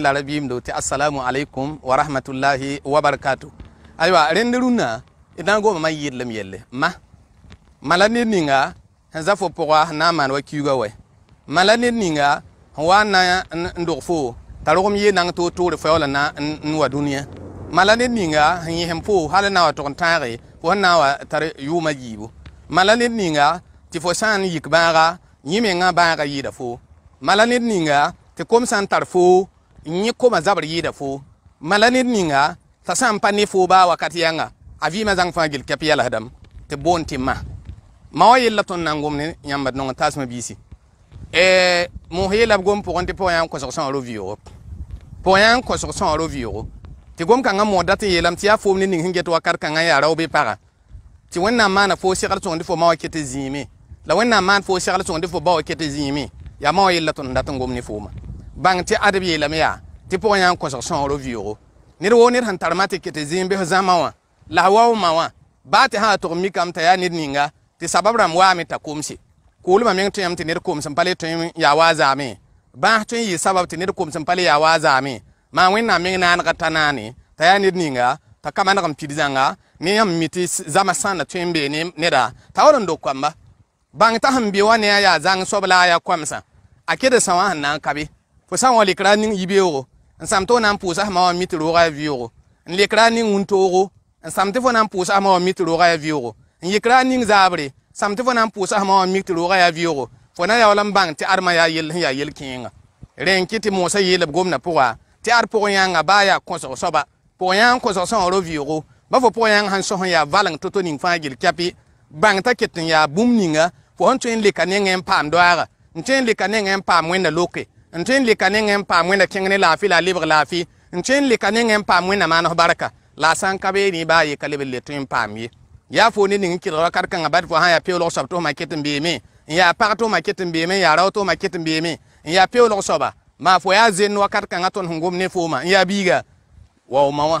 larabiyim do ti assalamu alaikum wa rahmatullahi wa barakatu aywa rende runa idan goma ma yidlam yelle ma mala ninga hanza fo poga na man wa kiuga we mala ninga wa na ndo fo tarogom ye nang to to fo na nwa dunya mala ne ninga hanyi hempo hala na wa to ntare wa na wa tar yuma jibo mala ne ninga ti fo san yikbaga nyime nga baga yida fo mala ne ninga ti kom san tar fo yẽ koma zabr yɩɩda fo mala ned ninga t'a sã n pa ne fo baa wakat yãnga a vɩɩmã zãng fãa gel kɛp yɛlsdam tɩ boon tɩ ma e, ma wa yella tõnd na n gomd yãmbd nong taasmã biisi mos yeela b gom pʋgẽ tɩ pʋgẽ yã n kõsg sõoro vɩoogo pʋgẽ yã n kõsg sõoro vɩoogo tɩ gom-kãngã mooda tɩ yeelame tɩ yaa foom ne ning sẽn get wakat kãngã yaa rao be paga tɩ wẽnnaam maana foo segd sõngd fo ma wa ket zĩime la wẽnnaam maan foo segd sõngd fo ba wa ket zĩime yaa ma wa yella tõnd n dat n gom ne foomã bãng tɩ adb yeelame yaa tɩ pʋgẽ yã n kõsg sõogro vɩoogo ned woo ned sẽn tarema tɩ tɩ zĩmbs zãma wã la waoomã wã baa tɩ sã tʋg mikame t'a yaa ned ninga tɩ sabab rãmb waame t'a komse koolmã meng tõe yãmb tɩ ned koms n pa le tõe yaa waa zaame bãas tõe n yɩɩ sabab tɩ ned koms n pa le yaa waa zaame maa wẽnnaam meng naanega t'a naane t'a yaa ned ninga t'a ka maneg n pid zãnga ne yãmb mi tɩ zãma sãnda tõe n bee ne neda t'a wa n dok koamba bãng t'a sẽn be wa ne a yaa zãng soab la a yaa koamsã a keda sã wã sẽn na n kabe fo sã n wa lekra ning yibeoogo n sãm tɩ fo na n pʋʋsa sma wa mi tɩ rooga yaa vɩoogo n lekra ning wũntoogo n sãm tɩ fo na n pʋʋsa sma wa mi tɩ rooga yaa vɩoogo n yekra ning zaabre sãm tɩ fo na n pʋʋsa sma wa mi tɩ rooga yaa vɩoogo fo na yaool n bãng tɩ yaa yell yaa yel-kẽenga rẽn kɩ tɩ moosã yeelb gomda pʋga tɩ ad yãnga baa yaa kõsg soaba pʋgẽ yãng kõsg sẽn wa ro vɩoogo ba fo pʋgẽ yãng sãn sõs n yaa valeng to-to ning fãa gel kɛpɩ bãng t'a ket n yaa bũmb ninga fo sẽn tõe n leka nengẽ n paam doaaga n tõe n leka nengẽ n paam wẽnda loke n tõe n lɩka nengẽ n paam wẽnda kẽng ne laafɩ la a lebg laafɩ n tõe n lɩka nengẽ n paam wẽnna maanos barka la a sãn ka bee nii baa yɩka lebd le tõe n paam ye yaa foo ne ning n kelg wakat kãngã bad fo sã n yaa peoolg soab tɩ fma ket n beeme n yaa pag tɩ fma ket n beeme n yaa rao tɩ fma ket n beeme n yaa peoolg soaba maa fo yaa zen wakat kãngã tõnd sẽn gom ne fooma n yaa biiga waoma wã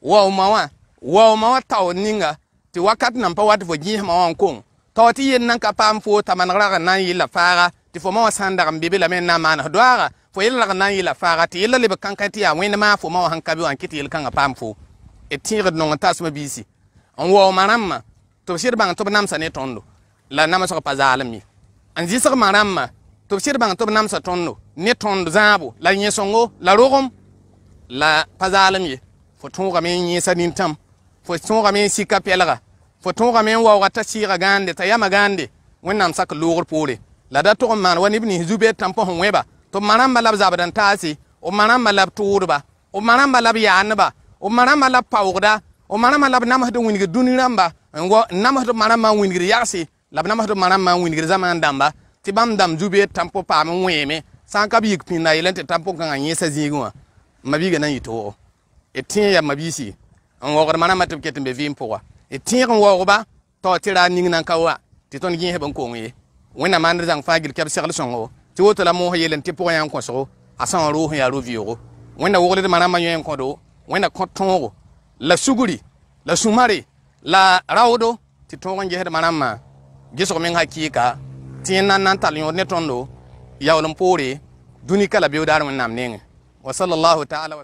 waoma wã waoma wã tao ninga tɩ wakat nan pa wa fo gẽesmã wã n kong tao tɩ yel nan ka paam foo tamang rag n na n yɩlla faaga tɩ fo ma wã sã n dagm be be lame n na n maanf doaaga fo yel n na n yɩla faaga tɩ yella leb kãnka tɩ yaa wẽndmaa fo ma wã sãn ka be wã n kɩ tɩ yel-kãngã paam fo d e tẽegd nong n tasma biisi n waooma rãmbã tɩ b sɩd bãng tɩ b namsa ne tõndo la namsg pa zaalem ye n zɩsg ma rãmbã tɩ b sɩd bãng tɩ b namsa tõndo ne tõnd zãabo la yẽ-sõngo la rogem la pa zaalem ye fo tõogame n yẽesa nin-tãmb fo tõogame n sika pɛlga fo tõogame n waooga ta sɩɩga gãande t'a yama gãande wẽnnaam sak loogr poore la da tog n maan wa neb nins zubeer tãn põsn wẽba tɩ b ma rãmbã la b zabd n taase b ma rãmbã la b tʋʋdba b ma rãmbã la b yaaneba b ma rãmbã la b paoogda b ma rãmbã la b namsd wingd dũni rãmba n namsd ma rãmbã n wingd yagse la b namsd ma rãmbã n wingd zamaan dãmba tɩ bãmb dãmb zubeer tãn pʋ paam n wẽeme sã n ka b yik pĩnda yɩl n tɩ tãn pʋ kãngã yẽsa zĩigẽ wã mabiigã nan yɩ toogo d tẽeg yaa mabiisi n waoogd ma rãmbã tɩ b ket n be vɩɩm pʋga d tẽeg n waoogba tao tɩ raa ning nan ka wa tɩ tõnd gẽesb n kong ye wẽnna maandr zãng fãa gil kɛb segl sõngo tɩ woto la moos yellen tɩ pʋgẽ yã kõsgo a sã n roos n yaa rovɩoogo wẽnna wogld ma rãmbã yõe n kõdo wẽnna kõ tõogo la sugri la sũmare la raoodo tɩ tõog n gesd ma rãmbã gisg meng hakɩɩka tɩ yẽ nan na n tall yõod ne tõndo yaool n poore dũni ka la beodaar wẽnnaam nengẽ wa sallallahu taala